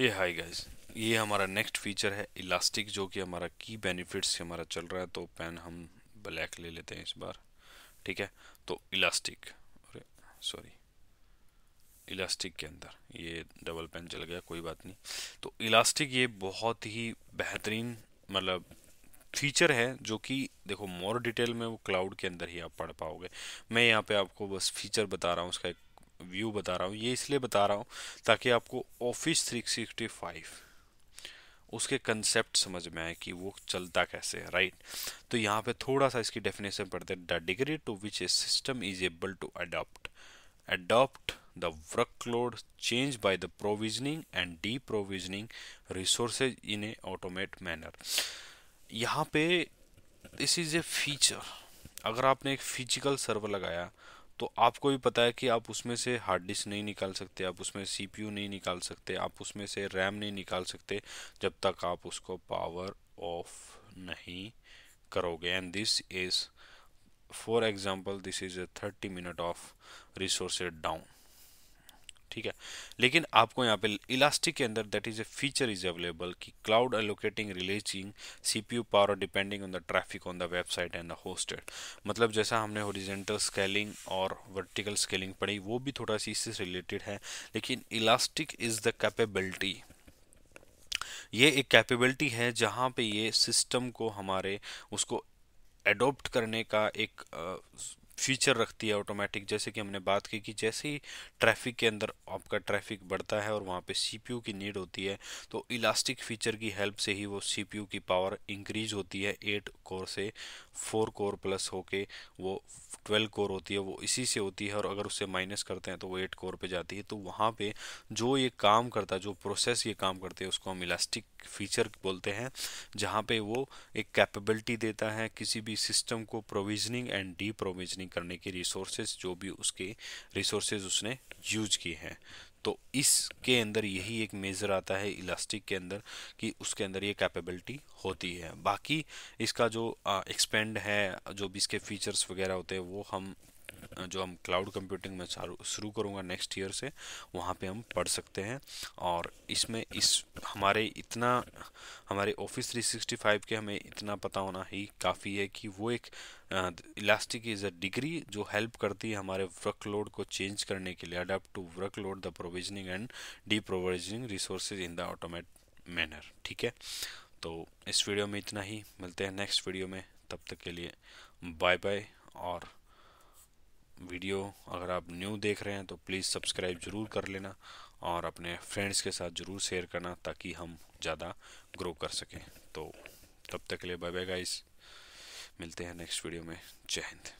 ये hi guys ये हमारा नेक्स्ट फीचर है इलास्टिक जो कि हमारा की बेनिफिट्स से हमारा चल रहा है तो पेन हम ब्लैक ले लेते हैं इस बार ठीक है तो इलास्टिक सॉरी इलास्टिक के अंदर ये डबल पेन चल गया कोई बात नहीं तो इलास्टिक ये बहुत ही बेहतरीन मतलब फीचर है जो कि देखो मोर डिटेल में वो क्लाउड के अंदर ही आप पढ़ पाओगे मैं यहाँ पे आपको बस फीचर बता रहा हूँ उसका एक व्यू बता रहा हूँ ये इसलिए बता रहा हूँ ताकि आपको ऑफिस 365 उसके कंसेप्ट समझ में आए कि वो चलता कैसे है राइट तो यहाँ पे थोड़ा सा इसकी डेफिनेशन पढ़ते हैं the degree to which a system is able to adopt adopt workload change by the provisioning and de provisioning resources in a automate manner यहाँ पे दिस इज़ ए फीचर अगर आपने एक फिजिकल सर्वर लगाया तो आपको भी पता है कि आप उसमें से हार्ड डिस्क नहीं निकाल सकते आप उसमें यू नहीं निकाल सकते आप उसमें से रैम नहीं निकाल सकते जब तक आप उसको पावर ऑफ नहीं करोगे and this is for example this is a thirty minute off resource down ठीक है लेकिन आपको यहाँ पे इलास्टिक के अंदर that is a feature is available कि cloud allocating releasing CPU power depending on the traffic on the website and the hosted मतलब जैसा हमने ओरिजेंटल स्केलिंग और वर्टिकल स्केलिंग पढ़ी वो भी थोड़ा सी इससे रिलेटेड है लेकिन इलास्टिक इज़ द कैपेबिलिटी ये एक कैपेबिलिटी है जहाँ पे ये सिस्टम को हमारे उसको एडोप्ट करने का एक फीचर रखती है ऑटोमेटिक जैसे कि हमने बात की कि जैसे ही ट्रैफिक के अंदर आपका ट्रैफिक बढ़ता है और वहाँ पे सीपीयू की नीड होती है तो इलास्टिक फीचर की हेल्प से ही वो सीपीयू की पावर इंक्रीज होती है एट कोर से फोर कोर प्लस होके वो ट्वेल्व कोर होती है वो इसी से होती है और अगर उससे माइनस करते हैं तो वो एट कोर पे जाती है तो वहाँ पे जो ये काम करता है जो प्रोसेस ये काम करते हैं उसको हम इलास्टिक फीचर बोलते हैं जहाँ पे वो एक कैपेबिलिटी देता है किसी भी सिस्टम को प्रोविजनिंग एंड डी प्रोविजनिंग करने की रिसोर्सेज जो भी उसके रिसोर्सेज उसने यूज की हैं तो इसके अंदर यही एक मेज़र आता है इलास्टिक के अंदर कि उसके अंदर ये कैपेबिलिटी होती है बाकी इसका जो एक्सपेंड है जो भी इसके फीचर्स वगैरह होते हैं वो हम जो हम क्लाउड कंप्यूटिंग में शुरू करूँगा नेक्स्ट ईयर से वहाँ पे हम पढ़ सकते हैं और इसमें इस हमारे इतना हमारे ऑफिस 365 के हमें इतना पता होना ही काफ़ी है कि वो एक इलास्टिक इज़ अ डिग्री जो हेल्प करती है हमारे वर्क लोड को चेंज करने के लिए adapt to work load the provisioning and de provisioning resources in the automate manner ठीक है तो इस वीडियो में इतना ही मिलते हैं नेक्स्ट वीडियो में तब तक के लिए बाय बाय और वीडियो अगर आप न्यू देख रहे हैं तो प्लीज़ सब्सक्राइब ज़रूर कर लेना और अपने फ्रेंड्स के साथ ज़रूर शेयर करना ताकि हम ज़्यादा ग्रो कर सकें तो तब तक के लिए बाय बाय गाइस मिलते हैं नेक्स्ट वीडियो में जय हिंद